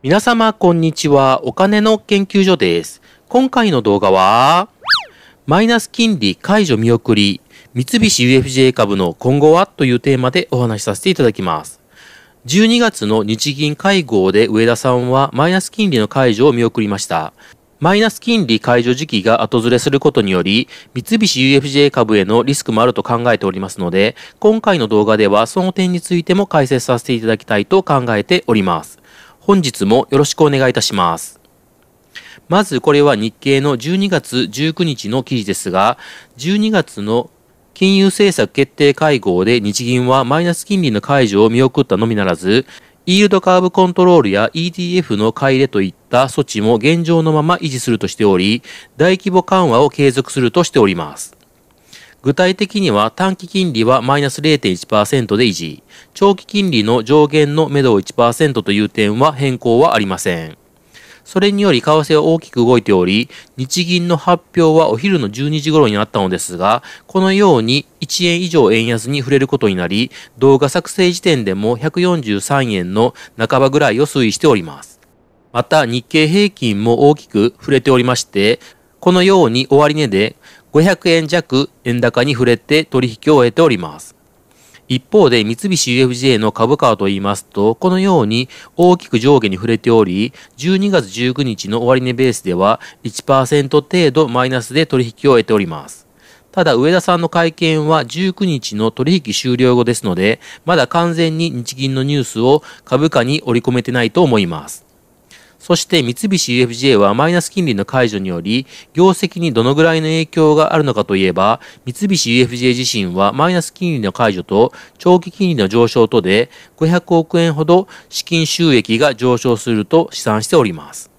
皆様、こんにちは。お金の研究所です。今回の動画は、マイナス金利解除見送り、三菱 UFJ 株の今後はというテーマでお話しさせていただきます。12月の日銀会合で上田さんはマイナス金利の解除を見送りました。マイナス金利解除時期が後ずれすることにより、三菱 UFJ 株へのリスクもあると考えておりますので、今回の動画ではその点についても解説させていただきたいと考えております。本日もよろしくお願いいたします。まずこれは日経の12月19日の記事ですが、12月の金融政策決定会合で日銀はマイナス金利の解除を見送ったのみならず、イールドカーブコントロールや ETF の買い入れといった措置も現状のまま維持するとしており、大規模緩和を継続するとしております。具体的には短期金利はマイナス0.1%で維持、長期金利の上限の目処を1%という点は変更はありません。それにより為替は大きく動いており、日銀の発表はお昼の12時頃になったのですが、このように1円以上円安に触れることになり、動画作成時点でも143円の半ばぐらいを推移しております。また日経平均も大きく触れておりまして、このように終値で500円弱円高に触れて取引を終えております。一方で三菱 UFJ の株価はと言いますと、このように大きく上下に触れており、12月19日の終値ベースでは1%程度マイナスで取引を終えております。ただ、上田さんの会見は19日の取引終了後ですので、まだ完全に日銀のニュースを株価に織り込めてないと思います。そして三菱 UFJ はマイナス金利の解除により、業績にどのぐらいの影響があるのかといえば、三菱 UFJ 自身はマイナス金利の解除と長期金利の上昇とで、500億円ほど資金収益が上昇すると試算しております。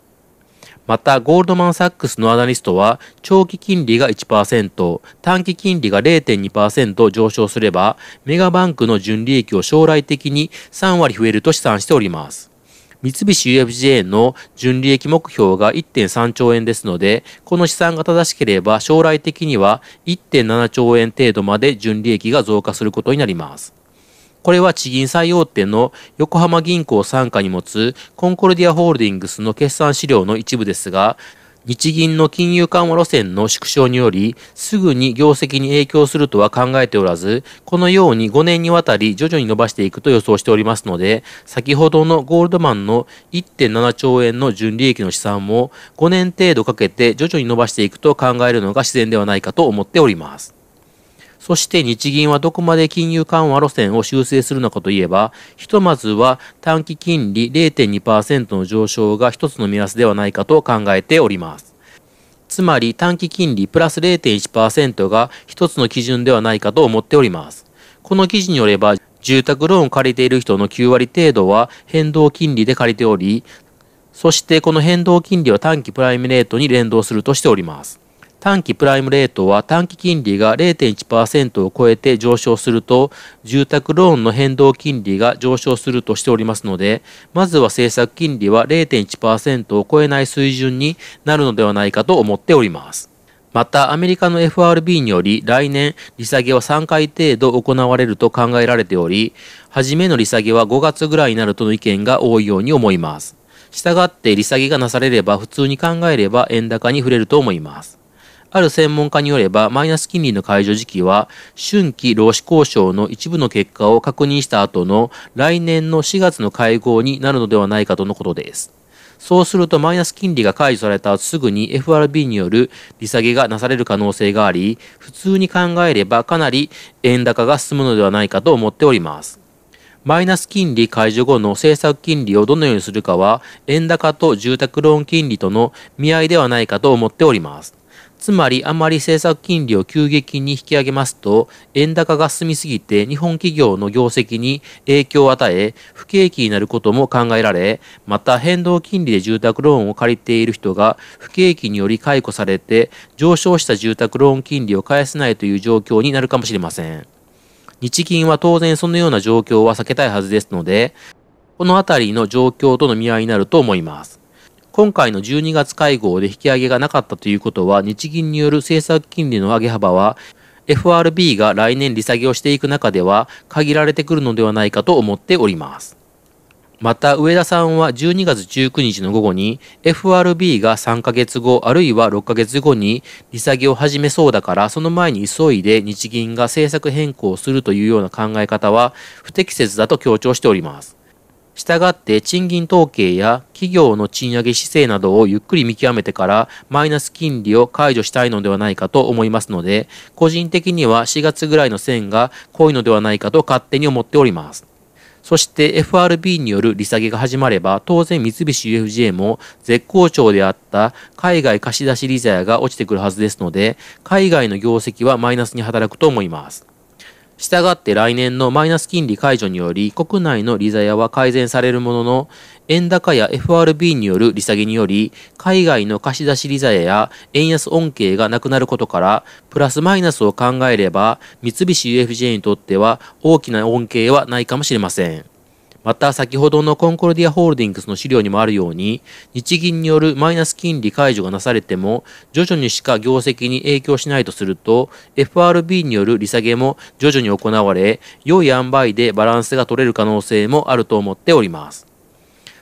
また、ゴールドマン・サックスのアナリストは、長期金利が1%、短期金利が0.2%上昇すれば、メガバンクの純利益を将来的に3割増えると試算しております。三菱 UFJ の純利益目標が1.3兆円ですので、この試算が正しければ将来的には1.7兆円程度まで純利益が増加することになります。これは地銀最大手の横浜銀行傘下に持つコンコルディアホールディングスの決算資料の一部ですが、日銀の金融緩和路線の縮小により、すぐに業績に影響するとは考えておらず、このように5年にわたり徐々に伸ばしていくと予想しておりますので、先ほどのゴールドマンの1.7兆円の純利益の試算も5年程度かけて徐々に伸ばしていくと考えるのが自然ではないかと思っております。そして日銀はどこまで金融緩和路線を修正するのかといえば、ひとまずは短期金利0.2%の上昇が一つの目安ではないかと考えております。つまり短期金利プラス0.1%が一つの基準ではないかと思っております。この記事によれば、住宅ローンを借りている人の9割程度は変動金利で借りており、そしてこの変動金利は短期プライムレートに連動するとしております。短期プライムレートは短期金利が0.1%を超えて上昇すると、住宅ローンの変動金利が上昇するとしておりますので、まずは政策金利は0.1%を超えない水準になるのではないかと思っております。また、アメリカの FRB により、来年、利下げは3回程度行われると考えられており、初めの利下げは5月ぐらいになるとの意見が多いように思います。したがって、利下げがなされれば、普通に考えれば円高に触れると思います。ある専門家によれば、マイナス金利の解除時期は、春季労使交渉の一部の結果を確認した後の来年の4月の会合になるのではないかとのことです。そうするとマイナス金利が解除された後すぐに FRB による利下げがなされる可能性があり、普通に考えればかなり円高が進むのではないかと思っております。マイナス金利解除後の政策金利をどのようにするかは、円高と住宅ローン金利との見合いではないかと思っております。つまりあまり政策金利を急激に引き上げますと、円高が進みすぎて日本企業の業績に影響を与え、不景気になることも考えられ、また変動金利で住宅ローンを借りている人が不景気により解雇されて、上昇した住宅ローン金利を返せないという状況になるかもしれません。日銀は当然そのような状況は避けたいはずですので、このあたりの状況との見合いになると思います。今回の12月会合で引き上げがなかったということは、日銀による政策金利の上げ幅は、FRB が来年利下げをしていく中では限られてくるのではないかと思っております。また、上田さんは12月19日の午後に FRB が3ヶ月後あるいは6ヶ月後に利下げを始めそうだからその前に急いで日銀が政策変更するというような考え方は不適切だと強調しております。したがって賃金統計や企業の賃上げ姿勢などをゆっくり見極めてからマイナス金利を解除したいのではないかと思いますので、個人的には4月ぐらいの線が濃いのではないかと勝手に思っております。そして FRB による利下げが始まれば、当然三菱 UFJ も絶好調であった海外貸し出し利ザヤが落ちてくるはずですので、海外の業績はマイナスに働くと思います。したがって来年のマイナス金利解除により、国内の利ざやは改善されるものの、円高や FRB による利下げにより、海外の貸し出し利ざやや円安恩恵がなくなることから、プラスマイナスを考えれば、三菱 UFJ にとっては大きな恩恵はないかもしれません。また、先ほどのコンコルディアホールディングスの資料にもあるように、日銀によるマイナス金利解除がなされても、徐々にしか業績に影響しないとすると、FRB による利下げも徐々に行われ、良い塩梅でバランスが取れる可能性もあると思っております。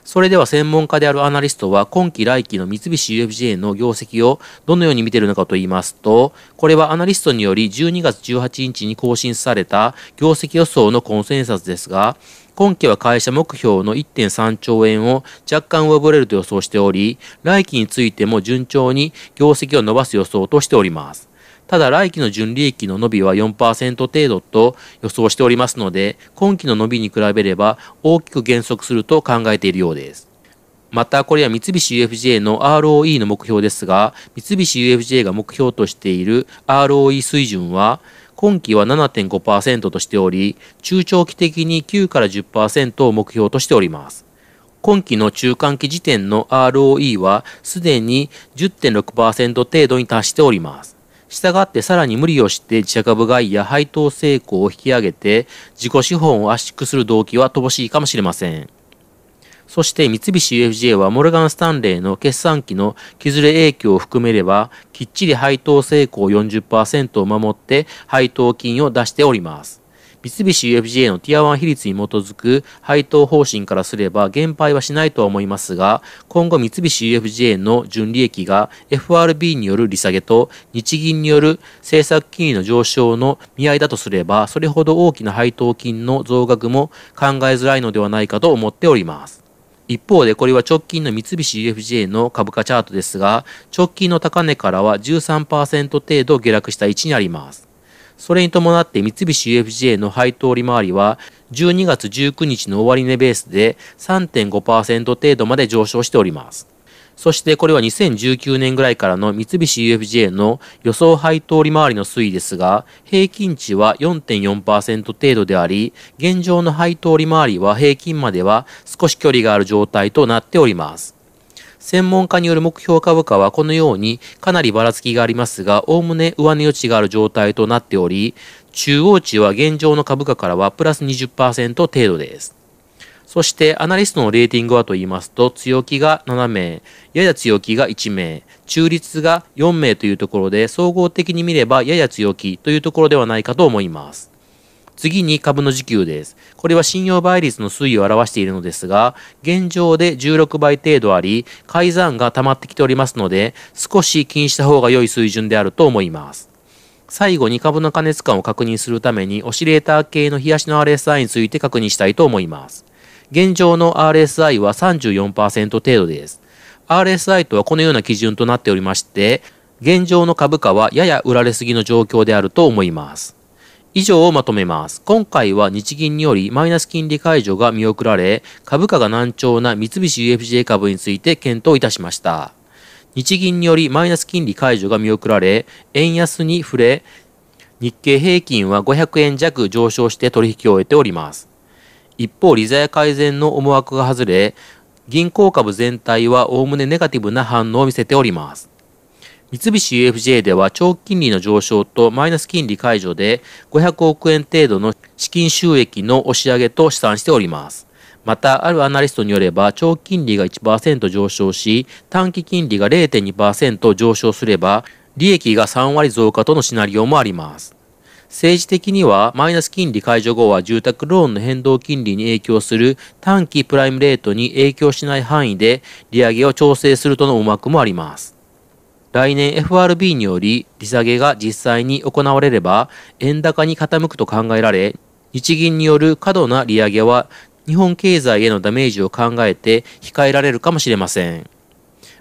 それでは専門家であるアナリストは今期来期の三菱 UFJ の業績をどのように見ているのかと言いますと、これはアナリストにより12月18日に更新された業績予想のコンセンサスですが、今期は会社目標の1.3兆円を若干上振れると予想しており、来期についても順調に業績を伸ばす予想としております。ただ来期の純利益の伸びは4%程度と予想しておりますので、今期の伸びに比べれば大きく減速すると考えているようです。また、これは三菱 UFJ の ROE の目標ですが、三菱 UFJ が目標としている ROE 水準は、今期は7.5%としており、中長期的に9から10%を目標としております。今期の中間期時点の ROE はすでに10.6%程度に達しております。したがってさらに無理をして自社株買いや配当成功を引き上げて自己資本を圧縮する動機は乏しいかもしれません。そして三菱 UFJ はモルガン・スタンレーの決算期の削れ影響を含めれば、きっちり配当成功40%を守って配当金を出しております。三菱 UFJ のティア1比率に基づく配当方針からすれば減配はしないとは思いますが、今後三菱 UFJ の純利益が FRB による利下げと日銀による政策金利の上昇の見合いだとすれば、それほど大きな配当金の増額も考えづらいのではないかと思っております。一方でこれは直近の三菱 UFJ の株価チャートですが、直近の高値からは13%程度下落した位置にあります。それに伴って三菱 UFJ の配当利回りは12月19日の終値ベースで3.5%程度まで上昇しております。そしてこれは2019年ぐらいからの三菱 UFJ の予想配当利回りの推移ですが、平均値は4.4%程度であり、現状の配当利回りは平均までは少し距離がある状態となっております。専門家による目標株価はこのようにかなりばらつきがありますが、おおむね上値余地がある状態となっており、中央値は現状の株価からはプラス20%程度です。そしてアナリストのレーティングはと言いますと、強気が7名、やや強気が1名、中立が4名というところで、総合的に見ればやや強気というところではないかと思います。次に株の時給です。これは信用倍率の推移を表しているのですが、現状で16倍程度あり、改ざんが溜まってきておりますので、少し気にした方が良い水準であると思います。最後に株の加熱感を確認するために、オシレーター系の冷やしの RSI について確認したいと思います。現状の RSI は34%程度です。RSI とはこのような基準となっておりまして、現状の株価はやや売られすぎの状況であると思います。以上をまとめます。今回は日銀によりマイナス金利解除が見送られ、株価が難聴な三菱 UFJ 株について検討いたしました。日銀によりマイナス金利解除が見送られ、円安に触れ、日経平均は500円弱上昇して取引を終えております。一方、利ザや改善の思惑が外れ、銀行株全体はおおむねネガティブな反応を見せております。三菱 UFJ では長期金利の上昇とマイナス金利解除で500億円程度の資金収益の押し上げと試算しております。また、あるアナリストによれば、長期金利が1%上昇し、短期金利が0.2%上昇すれば、利益が3割増加とのシナリオもあります。政治的にはマイナス金利解除後は住宅ローンの変動金利に影響する短期プライムレートに影響しない範囲で利上げを調整するとの思惑もあります。来年 FRB により利下げが実際に行われれば円高に傾くと考えられ、日銀による過度な利上げは日本経済へのダメージを考えて控えられるかもしれません。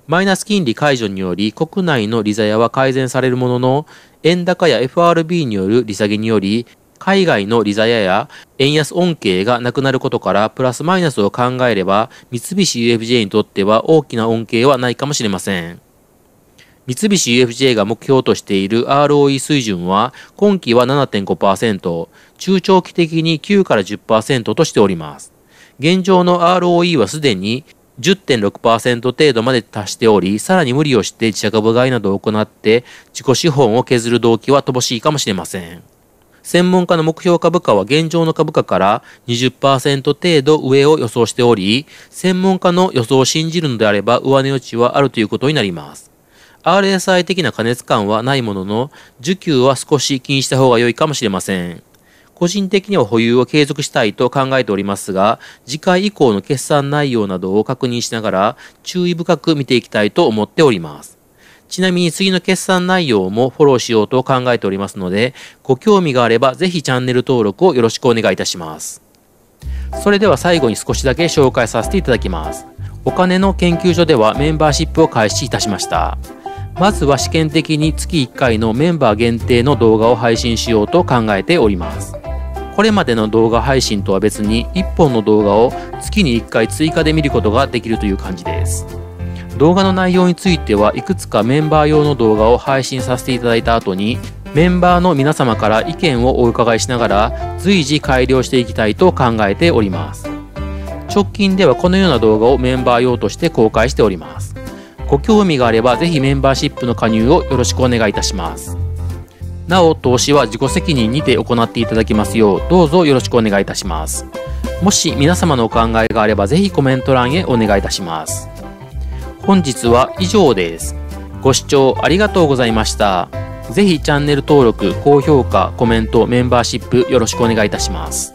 マイナス金利解除により国内の利ざやは改善されるものの、円高や FRB による利下げにより、海外の利ざやや円安恩恵がなくなることからプラスマイナスを考えれば、三菱 UFJ にとっては大きな恩恵はないかもしれません。三菱 UFJ が目標としている ROE 水準は今期は7.5%、中長期的に9から10%としております。現状の ROE はすでに10.6%程度まで達しており、さらに無理をして自社株買いなどを行って自己資本を削る動機は乏しいかもしれません。専門家の目標株価は現状の株価から20%程度上を予想しており、専門家の予想を信じるのであれば上値余地はあるということになります。RSI 的な過熱感はないものの、需給は少し気にした方が良いかもしれません。個人的には保有を継続したいと考えておりますが、次回以降の決算内容などを確認しながら、注意深く見ていきたいと思っております。ちなみに次の決算内容もフォローしようと考えておりますので、ご興味があればぜひチャンネル登録をよろしくお願いいたします。それでは最後に少しだけ紹介させていただきます。お金の研究所ではメンバーシップを開始いたしました。まずは試験的に月1回のメンバー限定の動画を配信しようと考えております。これまでの動画配信とは別に1本の動画を月に1回追加で見ることができるという感じです。動画の内容についてはいくつかメンバー用の動画を配信させていただいた後にメンバーの皆様から意見をお伺いしながら随時改良していきたいと考えております。直近ではこのような動画をメンバー用として公開しております。ご興味があればぜひメンバーシップの加入をよろしくお願いいたします。なお投資は自己責任にて行っていただきますようどうぞよろしくお願いいたしますもし皆様のお考えがあればぜひコメント欄へお願いいたします本日は以上ですご視聴ありがとうございましたぜひチャンネル登録高評価コメントメンバーシップよろしくお願いいたします